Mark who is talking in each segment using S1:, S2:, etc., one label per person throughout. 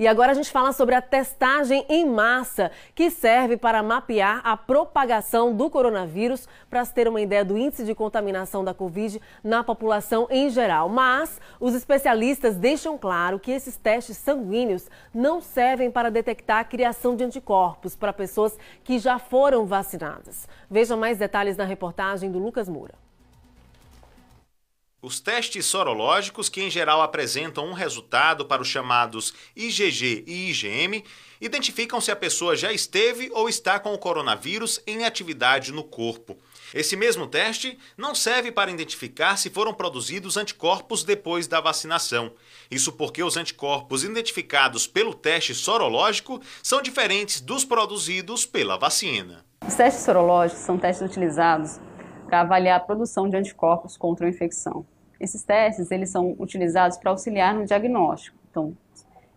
S1: E agora a gente fala sobre a testagem em massa, que serve para mapear a propagação do coronavírus, para se ter uma ideia do índice de contaminação da Covid na população em geral. Mas os especialistas deixam claro que esses testes sanguíneos não servem para detectar a criação de anticorpos para pessoas que já foram vacinadas. Veja mais detalhes na reportagem do Lucas Moura.
S2: Os testes sorológicos, que em geral apresentam um resultado para os chamados IgG e IgM, identificam se a pessoa já esteve ou está com o coronavírus em atividade no corpo. Esse mesmo teste não serve para identificar se foram produzidos anticorpos depois da vacinação. Isso porque os anticorpos identificados pelo teste sorológico são diferentes dos produzidos pela vacina. Os
S3: testes sorológicos são testes utilizados para avaliar a produção de anticorpos contra a infecção. Esses testes, eles são utilizados para auxiliar no diagnóstico. Então,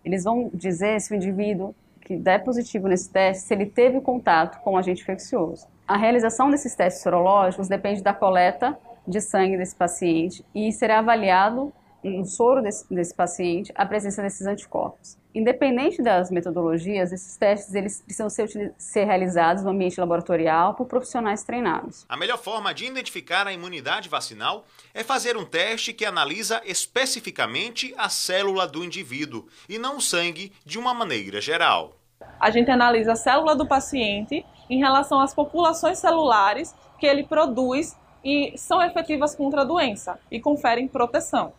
S3: eles vão dizer se o indivíduo que der positivo nesse teste, se ele teve contato com um agente infeccioso. A realização desses testes sorológicos depende da coleta de sangue desse paciente e será avaliado um soro desse, desse paciente a presença desses anticorpos. Independente das metodologias, esses testes eles precisam ser, ser, realizados no ambiente laboratorial por profissionais treinados.
S2: A melhor forma de identificar a imunidade vacinal é fazer um teste que analisa especificamente a célula do indivíduo e não o sangue de uma maneira geral.
S4: A gente analisa a célula do paciente em relação às populações celulares que ele produz e são efetivas contra a doença e conferem proteção.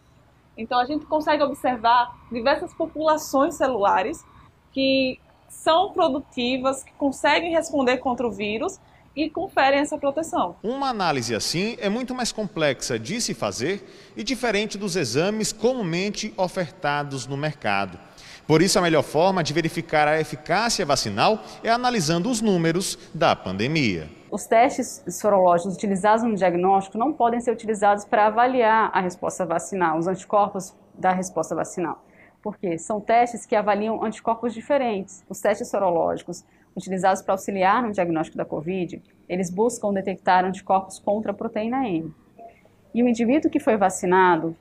S4: Então a gente consegue observar diversas populações celulares que são produtivas, que conseguem responder contra o vírus
S2: e conferem essa proteção. Uma análise assim é muito mais complexa de se fazer e diferente dos exames comumente ofertados no mercado. Por isso, a melhor forma de verificar a eficácia vacinal é analisando os números da pandemia.
S3: Os testes sorológicos utilizados no diagnóstico não podem ser utilizados para avaliar a resposta vacinal, os anticorpos da resposta vacinal. Por quê? São testes que avaliam anticorpos diferentes. Os testes sorológicos utilizados para auxiliar no diagnóstico da COVID, eles buscam detectar anticorpos contra a proteína M. E o indivíduo que foi vacinado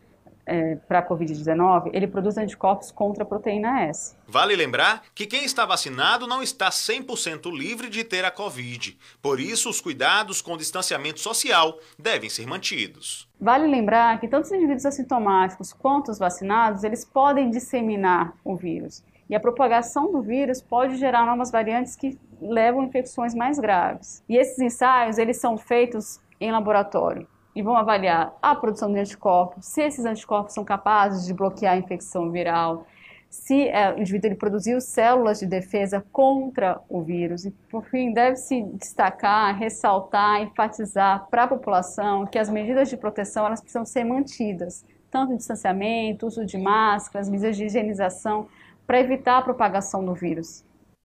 S3: é, para a Covid-19, ele produz anticorpos contra a proteína S.
S2: Vale lembrar que quem está vacinado não está 100% livre de ter a Covid. Por isso, os cuidados com distanciamento social devem ser mantidos.
S3: Vale lembrar que tanto os indivíduos assintomáticos quanto os vacinados, eles podem disseminar o vírus. E a propagação do vírus pode gerar novas variantes que levam a infecções mais graves. E esses ensaios, eles são feitos em laboratório e vão avaliar a produção de anticorpos, se esses anticorpos são capazes de bloquear a infecção viral, se é, o indivíduo ele produziu células de defesa contra o vírus. E, por fim, deve-se destacar, ressaltar, enfatizar para a população que as medidas de proteção elas precisam ser mantidas, tanto o distanciamento, uso de máscaras, medidas de higienização, para evitar a propagação do vírus.